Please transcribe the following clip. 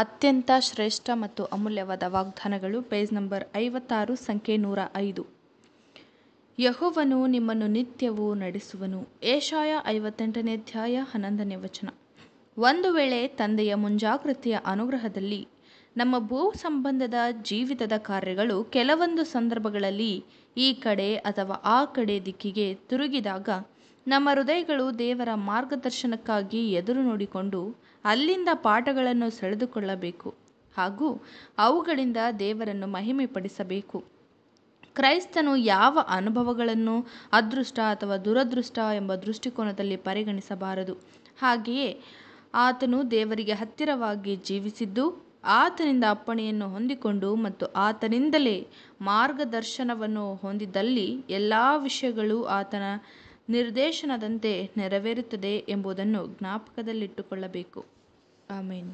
ಅತ್ಯಂತ ಶ್ರೇಷ್ಠ ಮತ್ತು ಅಮೂಲ್ಯವಾದ ವಾಗ್ದಾನಗಳು ಪೇಜ್ ನಂಬರ್ ಐವತ್ತಾರು ಸಂಖ್ಯೆ ನೂರ ಐದು ಯಹೋವನು ನಿಮ್ಮನ್ನು ನಿತ್ಯವೂ ನಡೆಸುವನು ಏಷಾಯ ಐವತ್ತೆಂಟನೇ ಅಧ್ಯಾಯ ಹನ್ನೊಂದನೇ ವಚನ ಒಂದು ವೇಳೆ ತಂದೆಯ ಮುಂಜಾಗೃತಿಯ ಅನುಗ್ರಹದಲ್ಲಿ ನಮ್ಮ ಭೂ ಸಂಬಂಧದ ಜೀವಿತದ ಕಾರ್ಯಗಳು ಕೆಲವೊಂದು ಸಂದರ್ಭಗಳಲ್ಲಿ ಈ ಕಡೆ ಅಥವಾ ಆ ಕಡೆ ದಿಕ್ಕಿಗೆ ತಿರುಗಿದಾಗ ನಮ್ಮ ಹೃದಯಗಳು ದೇವರ ಮಾರ್ಗದರ್ಶನಕ್ಕಾಗಿ ಎದುರು ನೋಡಿಕೊಂಡು ಅಲ್ಲಿಂದ ಪಾಠಗಳನ್ನು ಸೆಳೆದುಕೊಳ್ಳಬೇಕು ಹಾಗೂ ಅವುಗಳಿಂದ ದೇವರನ್ನು ಮಹಿಮೆಪಡಿಸಬೇಕು ಕ್ರೈಸ್ತನು ಯಾವ ಅನುಭವಗಳನ್ನು ಅದೃಷ್ಟ ಅಥವಾ ದುರದೃಷ್ಟ ಎಂಬ ದೃಷ್ಟಿಕೋನದಲ್ಲಿ ಪರಿಗಣಿಸಬಾರದು ಹಾಗೆಯೇ ಆತನು ದೇವರಿಗೆ ಹತ್ತಿರವಾಗಿ ಜೀವಿಸಿದ್ದು ಆತನಿಂದ ಅಪ್ಪಣೆಯನ್ನು ಹೊಂದಿಕೊಂಡು ಮತ್ತು ಆತನಿಂದಲೇ ಮಾರ್ಗದರ್ಶನವನ್ನು ಹೊಂದಿದ್ದಲ್ಲಿ ಎಲ್ಲ ವಿಷಯಗಳು ಆತನ ನಿರ್ದೇಶನದಂತೆ ನೆರವೇರುತ್ತದೆ ಎಂಬುದನ್ನು ಜ್ಞಾಪಕದಲ್ಲಿಟ್ಟುಕೊಳ್ಳಬೇಕು ಆಮೇನ್